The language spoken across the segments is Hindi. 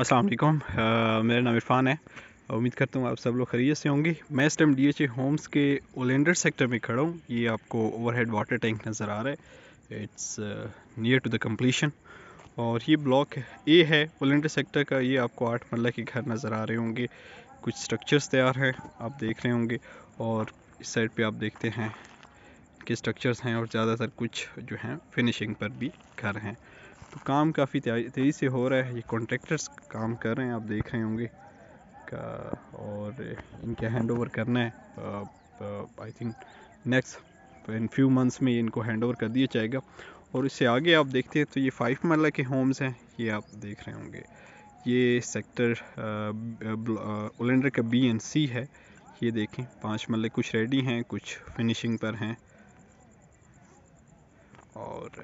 अस्सलाम वालेकुम मेरा नाम इरफान है उम्मीद करता हूँ आप सब लोग खरीद से होंगे मैं इस टाइम डी होम्स के ओलेंडर सेक्टर में खड़ा हूँ ये आपको ओवरहेड वाटर टैंक नज़र आ रहा है it's near to the completion और ये ब्लॉक ए है ओलेंडर सेक्टर का ये आपको आठ मरला के घर नज़र आ रहे होंगे कुछ स्ट्रक्चर्स तैयार हैं आप देख रहे होंगे और इस साइड पर आप देखते हैं कि स्ट्रक्चर्स हैं और ज़्यादातर कुछ जो हैं फिनिशिंग पर भी घर हैं तो काम काफ़ी तेज़ी से हो रहा है ये कॉन्ट्रेक्टर्स काम कर रहे हैं आप देख रहे होंगे का और इनके हैंड ओवर करना है I think next in few months में इनको हैंड ओवर कर दिया जाएगा और इससे आगे आप देखते हैं तो ये फाइव मल्ला के होम्स हैं ये आप देख रहे होंगे ये सेक्टर ओलेंडर का बी एंड सी है ये देखें पांच मल्ले कुछ रेडी हैं कुछ फिनिशिंग पर हैं और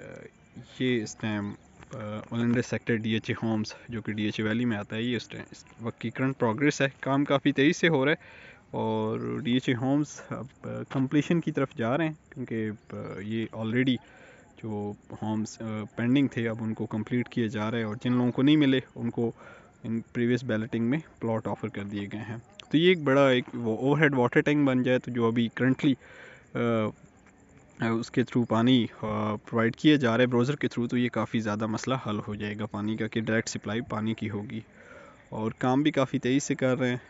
ये इस टाइम ओलंडे सेक्टर डीएचए होम्स जो कि डीएचए वैली में आता है ये इस, इस वक्त की करंट प्रोग्रेस है काम काफ़ी तेज़ी से हो रहा है और डीएचए होम्स अब कंप्लीशन की तरफ जा रहे हैं क्योंकि ये ऑलरेडी जो होम्स पेंडिंग थे अब उनको कंप्लीट किए जा रहे हैं और जिन लोगों को नहीं मिले उनको इन प्रीवियस बैलेटिंग में प्लॉट ऑफर कर दिए गए हैं तो ये एक बड़ा एक वो हेड वाटर टैंक बन जाए तो जो अभी करंटली उसके थ्रू पानी प्रोवाइड किए जा रहे ब्रोज़र के थ्रू तो ये काफ़ी ज़्यादा मसला हल हो जाएगा पानी का कि डायरेक्ट सप्लाई पानी की होगी और काम भी काफ़ी तेज़ी से कर रहे हैं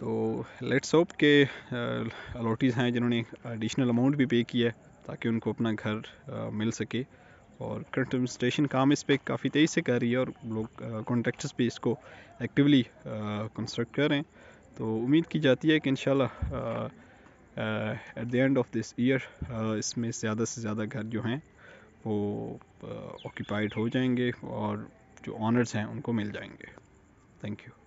तो लेट्स होप के अलॉटीज़ हैं जिन्होंने एडिशनल अमाउंट भी पे किया है ताकि उनको अपना घर मिल सके और करंट एडमिनिस्ट्रेशन काम इस पर काफ़ी तेज़ी से कर रही है और लोग कॉन्ट्रेक्टर्स भी इसको एक्टिवली कंस्ट्रक्ट कर रहे हैं तो उम्मीद की जाती है कि in at the end of this year इसमें ज़्यादा से ज़्यादा घर जो हैं वो ऑक्यूपाइड uh, हो जाएंगे और जो ऑनर्स हैं उनको मिल जाएंगे थैंक यू